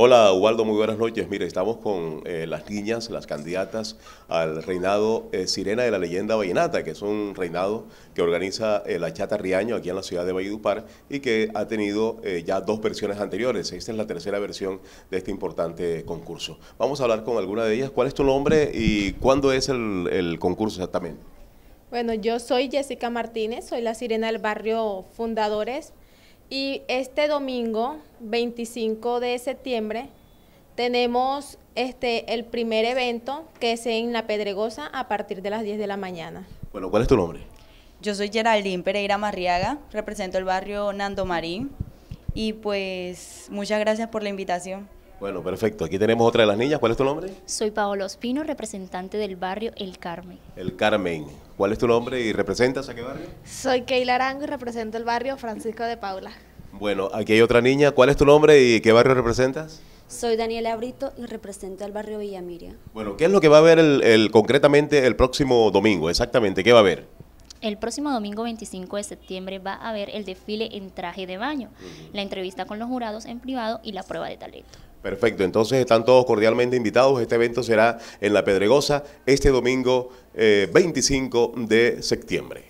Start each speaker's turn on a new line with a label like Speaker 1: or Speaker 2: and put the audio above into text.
Speaker 1: Hola, Ubaldo, muy buenas noches. Mire, estamos con eh, las niñas, las candidatas al reinado eh, Sirena de la Leyenda Vallenata, que es un reinado que organiza eh, la Chata Riaño aquí en la ciudad de Valledupar y que ha tenido ya dos versiones anteriores. Esta es la tercera versión de este importante concurso. Vamos a hablar con alguna de ellas. ¿Cuál es tu nombre y cuándo es el, el concurso exactamente?
Speaker 2: Bueno, yo soy Jessica Martínez, soy la sirena del barrio Fundadores y este domingo, 25 de septiembre, tenemos este, el primer evento que es en La Pedregosa a partir de las 10 de la mañana.
Speaker 1: Bueno, ¿cuál es tu nombre?
Speaker 2: Yo soy Geraldine Pereira Marriaga, represento el barrio Nando Marín y pues muchas gracias por la invitación.
Speaker 1: Bueno, perfecto. Aquí tenemos otra de las niñas. ¿Cuál es tu nombre?
Speaker 2: Soy Paolo Ospino, representante del barrio El Carmen.
Speaker 1: El Carmen. ¿Cuál es tu nombre y representas a qué barrio?
Speaker 2: Soy Keila Arango y represento el barrio Francisco de Paula.
Speaker 1: Bueno, aquí hay otra niña. ¿Cuál es tu nombre y qué barrio representas?
Speaker 2: Soy Daniela Abrito y represento al barrio Villamiria.
Speaker 1: Bueno, ¿qué es lo que va a haber el, concretamente el próximo domingo? Exactamente, ¿qué va a haber?
Speaker 2: El próximo domingo 25 de septiembre va a haber el desfile en traje de baño, la entrevista con los jurados en privado y la prueba de talento.
Speaker 1: Perfecto, entonces están todos cordialmente invitados. Este evento será en La Pedregosa este domingo 25 eh, de septiembre.